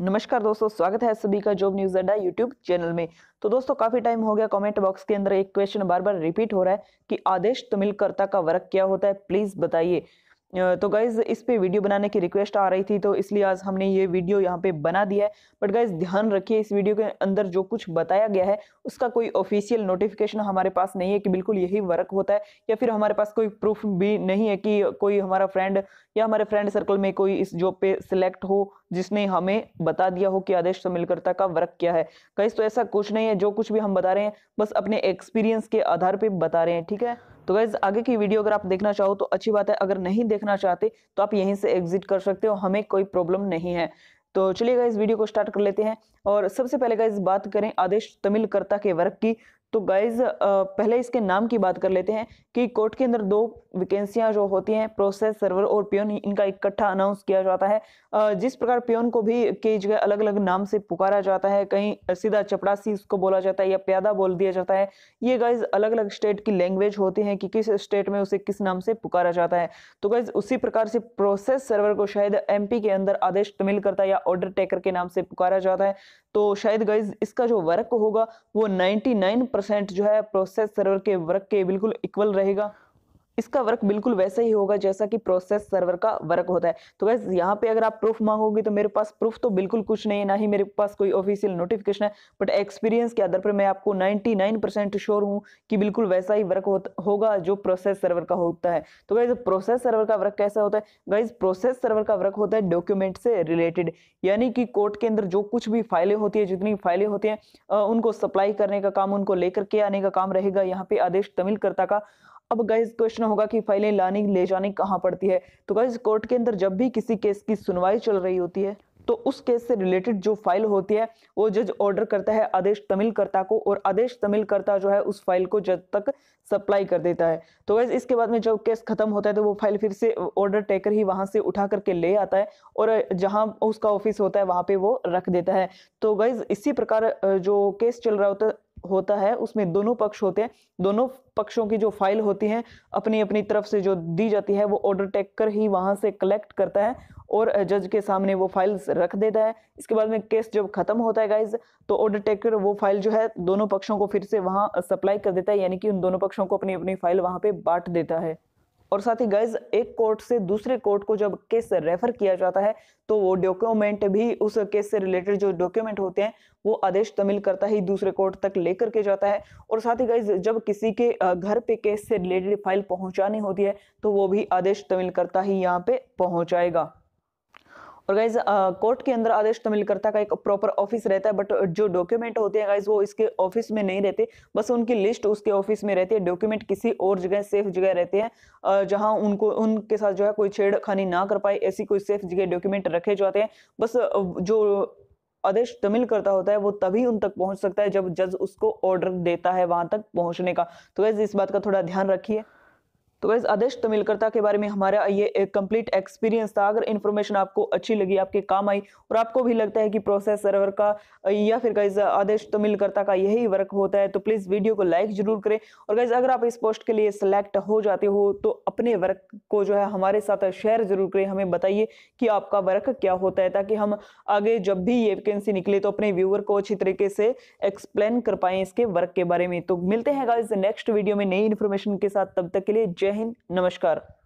नमस्कार दोस्तों स्वागत है सभी का job news Adda YouTube channel में तो दोस्तों काफी टाइम हो गया कमेंट बॉक्स के अंदर एक क्वेश्चन बार बार रिपीट हो रहा है कि आदेश तमिलकर्ता का वर्क क्या होता है प्लीज बताइए तो गाइज इस पे वीडियो बनाने की रिक्वेस्ट आ रही थी तो इसलिए आज हमने ये वीडियो यहाँ पे बना दिया है बट गाइज ध्यान रखिए इस वीडियो के अंदर जो कुछ बताया गया है उसका कोई ऑफिशियल नोटिफिकेशन हमारे पास नहीं है कि बिल्कुल यही वर्क होता है या फिर हमारे पास कोई प्रूफ भी नहीं है कि कोई हमारा फ्रेंड या हमारे फ्रेंड सर्कल में कोई इस जॉब पे सिलेक्ट हो जिसने हमें बता दिया हो कि आदेश सम्मिलकर्ता का वर्क क्या है कहीं तो ऐसा कुछ नहीं है जो कुछ भी हम बता रहे हैं बस अपने एक्सपीरियंस के आधार पर बता रहे हैं ठीक है तो गैज आगे की वीडियो अगर आप देखना चाहो तो अच्छी बात है अगर नहीं देखना चाहते तो आप यहीं से एग्जिट कर सकते हो हमें कोई प्रॉब्लम नहीं है तो चलिएगा इस वीडियो को स्टार्ट कर लेते हैं और सबसे पहले गाइज बात करें आदेश तमिलकर्ता के वर्क की तो गाइज पहले इसके नाम की बात कर लेते हैं कि कोर्ट के अंदर दो वैकेंसियां जो होती हैं प्रोसेस सर्वर और प्योन इनका इकट्ठा अनाउंस किया जाता है जिस प्रकार प्योन को भी कई जगह अलग अलग नाम से पुकारा जाता है कहीं सीधा चपड़ासी उसको बोला जाता है या प्यादा बोल दिया जाता है ये गाइज अलग अलग स्टेट की लैंग्वेज होती है कि किस स्टेट में उसे किस नाम से पुकारा जाता है तो गाइज उसी प्रकार से प्रोसेस सर्वर को शायद एम के अंदर आदेश तमिल करता या ऑर्डर टेकर के नाम से पुकारा जाता है तो शायद गाइज इसका जो वर्क होगा वो नाइन्टी जो है प्रोसेस सर्वर के वर्क के बिल्कुल इक्वल रहेगा इसका वर्क बिल्कुल वैसा ही होगा जैसा कि प्रोसेस सर्वर का वर्क होता है तो गैस यहाँ पे अगर आप प्रूफ मांगोगे तो मेरे पास प्रूफ तो बिल्कुल कुछ नहीं है ना ही मेरे पास कोई ऑफिशियल नोटिफिकेशन है बट एक्सपीरियंस के आधार पर मैं आपको 99 परसेंट श्योर हूँ कि बिल्कुल वैसा ही वर्क हो, होगा जो प्रोसेस सर्वर का होता है तो गाइज प्रोसेस सर्वर का वर्क कैसा होता है गाइज प्रोसेस सर्वर का वर्क होता है डॉक्यूमेंट से रिलेटेड यानी कि कोर्ट के अंदर जो कुछ भी फाइलें होती है जितनी फाइलें होती हैं उनको सप्लाई करने का काम उनको लेकर के आने का काम रहेगा यहाँ पे आदेश तमिलकर्ता का अब गाइज क्वेश्चन होगा कि फाइलें लाने ले जाने कहाँ पड़ती है तो गाइज कोर्ट के अंदर जब भी किसी केस की सुनवाई चल रही होती है तो उस केस से रिलेटेड जो फाइल होती है वो जज ऑर्डर करता है आदेश तमिलकर्ता को और आदेश तमिलकर्ता जो है उस फाइल को जज तक सप्लाई कर देता है तो वैसे इसके बाद में जब केस खत्म होता है तो वो फाइल फिर से ऑर्डर टेकर ही वहां से उठा करके ले आता है और जहां उसका ऑफिस होता है वहां पे वो रख देता है तो वैसे इसी प्रकार जो केस चल रहा होता है होता है उसमें दोनों पक्ष होते हैं दोनों पक्षों की जो फाइल होती है अपनी अपनी तरफ से जो दी जाती है वो ऑर्डर टेक कर ही वहाँ से कलेक्ट करता है और जज के सामने वो फाइल्स रख देता है इसके बाद में केस जब खत्म होता है गाइज तो ऑर्डर टेकर वो फाइल जो है दोनों पक्षों को फिर से वहाँ सप्लाई कर देता है यानी कि उन दोनों पक्षों को अपनी अपनी फाइल वहाँ पे बांट देता है और साथ ही गैज एक कोर्ट से दूसरे कोर्ट को जब केस रेफर किया जाता है तो वो डॉक्यूमेंट भी उस केस से रिलेटेड जो डॉक्यूमेंट होते हैं वो आदेश तमिल करता ही दूसरे कोर्ट तक लेकर के जाता है और साथ ही गैज जब किसी के घर पे केस से रिलेटेड फाइल पहुंचानी होती है तो वो भी आदेश तमिल करता ही यहाँ पे पहुंचाएगा और गाइज कोर्ट के अंदर आदेश तमिलकर्ता तो का एक प्रॉपर ऑफिस रहता है बट जो डॉक्यूमेंट होते हैं गाइज वो इसके ऑफिस में नहीं रहते बस उनकी लिस्ट उसके ऑफिस में रहती है डॉक्यूमेंट किसी और जगह सेफ जगह रहते हैं जहाँ उनको उनके साथ जो है कोई छेड़खानी ना कर पाए ऐसी कोई सेफ जगह डॉक्यूमेंट रखे जाते हैं बस जो आदेश तमिल तो करता होता है वो तभी उन तक पहुंच सकता है जब जज उसको ऑर्डर देता है वहां तक पहुंचने का तो वैसे इस बात का थोड़ा ध्यान रखिए तो वैसे आदेश तमिलकर्ता के बारे में हमारा ये एक कंप्लीट एक्सपीरियंस था अगर इन्फॉर्मेशन आपको अच्छी लगी आपके काम आई और आपको भी लगता है कि प्रोसेस सर्वर का या फिर गाइज आदेश तमिलकर्ता का यही वर्क होता है तो प्लीज़ वीडियो को लाइक जरूर करें और गाइज अगर आप इस पोस्ट के लिए सिलेक्ट हो जाते हो तो अपने वर्क को जो है हमारे साथ शेयर जरूर करें हमें बताइए कि आपका वर्क क्या होता है ताकि हम आगे जब भी ये वैकेंसी निकले तो अपने व्यूअर को अच्छी तरीके से एक्सप्लेन कर पाएँ इसके वर्क के बारे में तो मिलते हैं गाइज नेक्स्ट वीडियो में नई इन्फॉर्मेशन के साथ तब तक के लिए जय जय हिंद नमस्कार